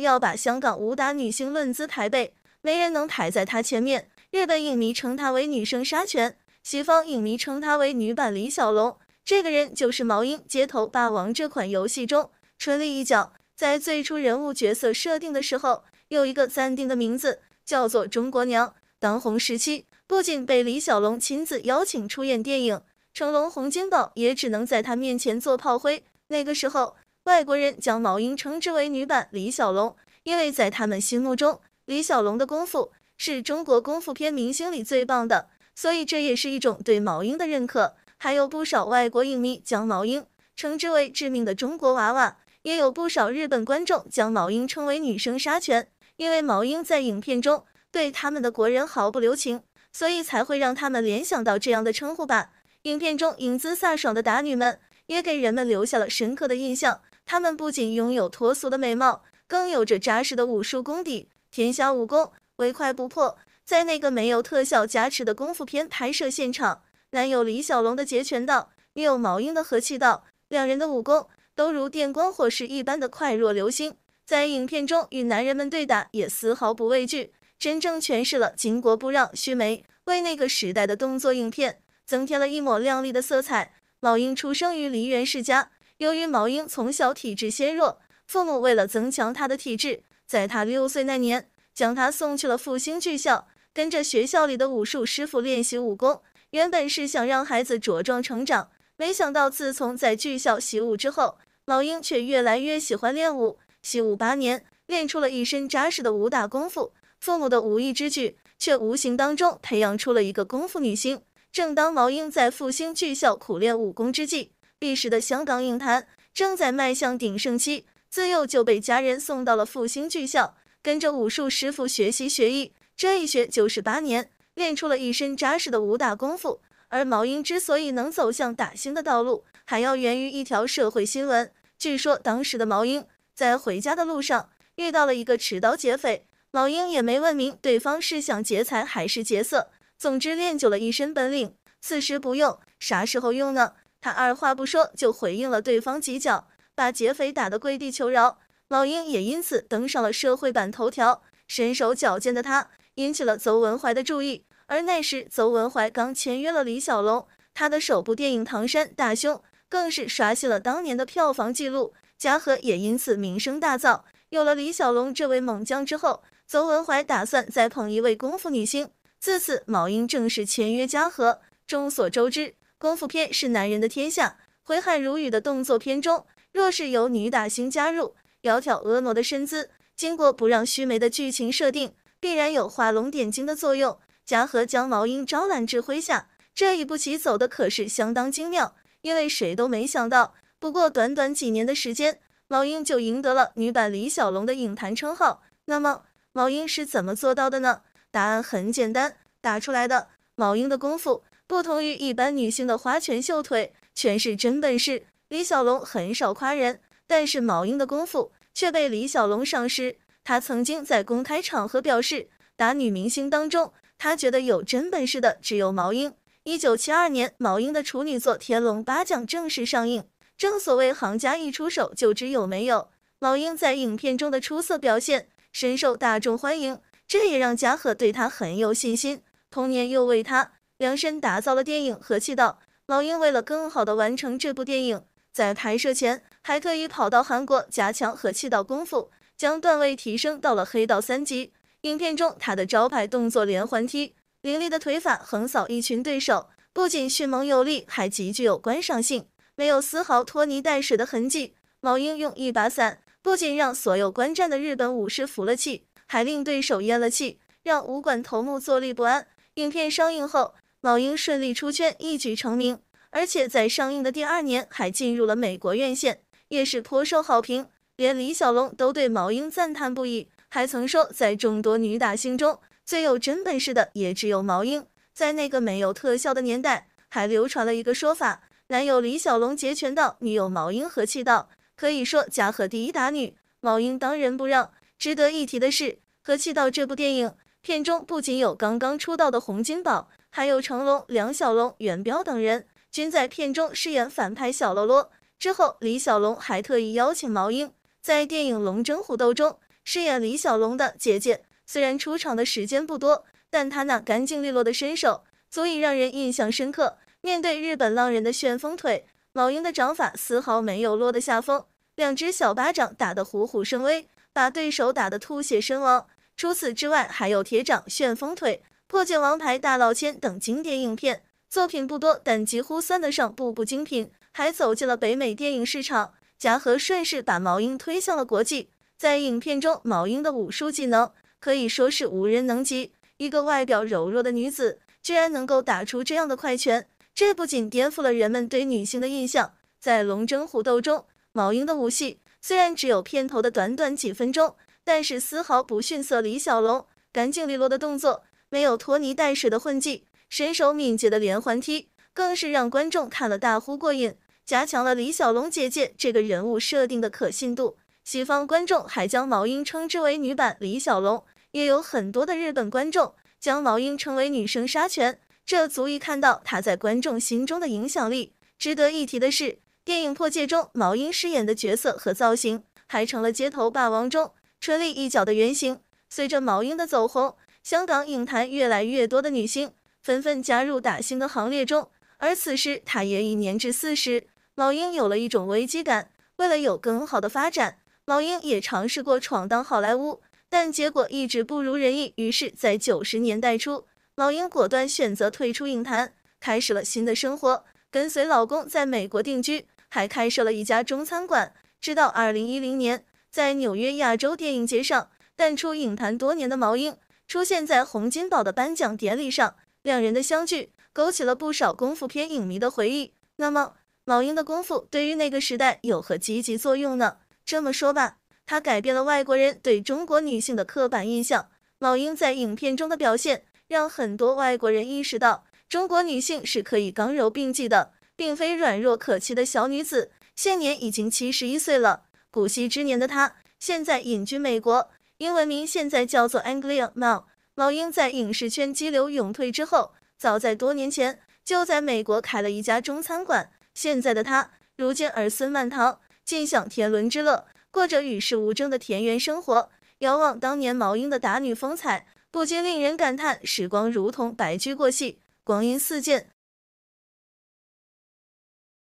要把香港武打女星论资排辈，没人能排在她前面。日本影迷称她为“女生杀拳”，西方影迷称她为“女版李小龙”。这个人就是《毛英街头霸王》这款游戏中春丽一角。在最初人物角色设定的时候，有一个暂定的名字叫做“中国娘”。当红时期，不仅被李小龙亲自邀请出演电影，成龙、洪金宝也只能在他面前做炮灰。那个时候。外国人将毛英称之为女版李小龙，因为在他们心目中，李小龙的功夫是中国功夫片明星里最棒的，所以这也是一种对毛英的认可。还有不少外国影迷将毛英称之为致命的中国娃娃，也有不少日本观众将毛英称为女生杀拳，因为毛英在影片中对他们的国人毫不留情，所以才会让他们联想到这样的称呼吧。影片中英姿飒爽的打女们也给人们留下了深刻的印象。他们不仅拥有脱俗的美貌，更有着扎实的武术功底。天下武功，唯快不破。在那个没有特效加持的功夫片拍摄现场，男友李小龙的截拳道，女友毛英的和气道，两人的武功都如电光火石一般的快若流星。在影片中与男人们对打，也丝毫不畏惧，真正诠释了巾帼不让须眉，为那个时代的动作影片增添了一抹亮丽的色彩。毛鹰出生于梨园世家。由于毛英从小体质纤弱，父母为了增强他的体质，在他六岁那年将他送去了复兴剧校，跟着学校里的武术师傅练习武功。原本是想让孩子茁壮成长，没想到自从在剧校习武之后，毛鹰却越来越喜欢练武。习武八年，练出了一身扎实的武打功夫。父母的无意之举，却无形当中培养出了一个功夫女星。正当毛英在复兴剧校苦练武功之际，彼时的香港影坛正在迈向鼎盛期，自幼就被家人送到了复兴剧校，跟着武术师傅学习学艺，这一学就是八年，练出了一身扎实的武打功夫。而毛英之所以能走向打星的道路，还要源于一条社会新闻。据说当时的毛英在回家的路上遇到了一个持刀劫匪，毛英也没问明对方是想劫财还是劫色，总之练就了一身本领。此时不用，啥时候用呢？他二话不说就回应了对方几脚，把劫匪打得跪地求饶。老鹰也因此登上了社会版头条。身手矫健的他引起了邹文怀的注意，而那时邹文怀刚签约了李小龙，他的首部电影《唐山大兄》更是刷新了当年的票房纪录，嘉禾也因此名声大噪。有了李小龙这位猛将之后，邹文怀打算再捧一位功夫女星。自此，老鹰正式签约嘉禾。众所周知。功夫片是男人的天下，挥汗如雨的动作片中，若是有女打星加入，窈窕婀娜的身姿，经过不让须眉的剧情设定，必然有画龙点睛的作用。嘉禾将毛英招揽至麾下，这一步棋走的可是相当精妙，因为谁都没想到，不过短短几年的时间，毛英就赢得了女版李小龙的影坛称号。那么，毛英是怎么做到的呢？答案很简单，打出来的。毛英的功夫。不同于一般女性的花拳绣腿，全是真本事。李小龙很少夸人，但是毛英的功夫却被李小龙赏识。他曾经在公开场合表示，打女明星当中，他觉得有真本事的只有毛英。一九七二年，毛英的处女作《天龙八将》正式上映。正所谓行家一出手就知有没有，毛英在影片中的出色表现深受大众欢迎，这也让嘉禾对他很有信心。同年又为他。量身打造了电影《和气道》，老鹰为了更好地完成这部电影，在拍摄前还特意跑到韩国加强和气道功夫，将段位提升到了黑道三级。影片中他的招牌动作连环踢，凌厉的腿法横扫一群对手，不仅迅猛有力，还极具有观赏性，没有丝毫拖泥带水的痕迹。老鹰用一把伞，不仅让所有观战的日本武士服了气，还令对手咽了气，让武馆头目坐立不安。影片上映后。毛鹰顺利出圈，一举成名，而且在上映的第二年还进入了美国院线，也是颇受好评。连李小龙都对毛鹰赞叹不已，还曾说在众多女打星中最有真本事的也只有毛鹰。在那个没有特效的年代，还流传了一个说法：男友李小龙截拳道，女友毛鹰和气道。可以说家和第一打女毛鹰当仁不让。值得一提的是，《和气道》这部电影片中不仅有刚刚出道的洪金宝。还有成龙、梁小龙、元彪等人，均在片中饰演反派小喽啰。之后，李小龙还特意邀请毛英在电影《龙争虎斗》中饰演李小龙的姐姐。虽然出场的时间不多，但他那干净利落的身手足以让人印象深刻。面对日本浪人的旋风腿，毛鹰的掌法丝毫没有落得下风，两只小巴掌打得虎虎生威，把对手打得吐血身亡。除此之外，还有铁掌、旋风腿。《破解王牌大老千》等经典影片作品不多，但几乎算得上步步精品，还走进了北美电影市场。夹禾顺势把毛英推向了国际。在影片中，毛英的武术技能可以说是无人能及。一个外表柔弱的女子，居然能够打出这样的快拳，这不仅颠覆了人们对女性的印象。在《龙争虎斗》中，毛英的武戏虽然只有片头的短短几分钟，但是丝毫不逊色李小龙，干净利落的动作。没有拖泥带水的混技，身手敏捷的连环踢，更是让观众看了大呼过瘾，加强了李小龙姐姐这个人物设定的可信度。西方观众还将毛英称之为女版李小龙，也有很多的日本观众将毛英称为女生杀拳，这足以看到她在观众心中的影响力。值得一提的是，电影《破戒》中毛英饰演的角色和造型，还成了《街头霸王》中春丽一角的原型。随着毛英的走红。香港影坛越来越多的女星纷纷加入打星的行列中，而此时她也已年至四十，老鹰有了一种危机感。为了有更好的发展，老鹰也尝试过闯荡好莱坞，但结果一直不如人意。于是，在九十年代初，老鹰果断选择退出影坛，开始了新的生活，跟随老公在美国定居，还开设了一家中餐馆。直到二零一零年，在纽约亚洲电影节上，淡出影坛多年的毛鹰。出现在洪金宝的颁奖典礼上，两人的相聚勾起了不少功夫片影迷的回忆。那么，老鹰的功夫对于那个时代有何积极作用呢？这么说吧，他改变了外国人对中国女性的刻板印象。老鹰在影片中的表现，让很多外国人意识到中国女性是可以刚柔并济的，并非软弱可欺的小女子。现年已经七十一岁了，古稀之年的她，现在隐居美国。英文名现在叫做 a n g e i a Mao。毛鹰在影视圈激流勇退之后，早在多年前就在美国开了一家中餐馆。现在的他如今儿孙满堂，尽享天伦之乐，过着与世无争的田园生活。遥望当年毛英的打女风采，不禁令人感叹：时光如同白驹过隙，光阴似箭。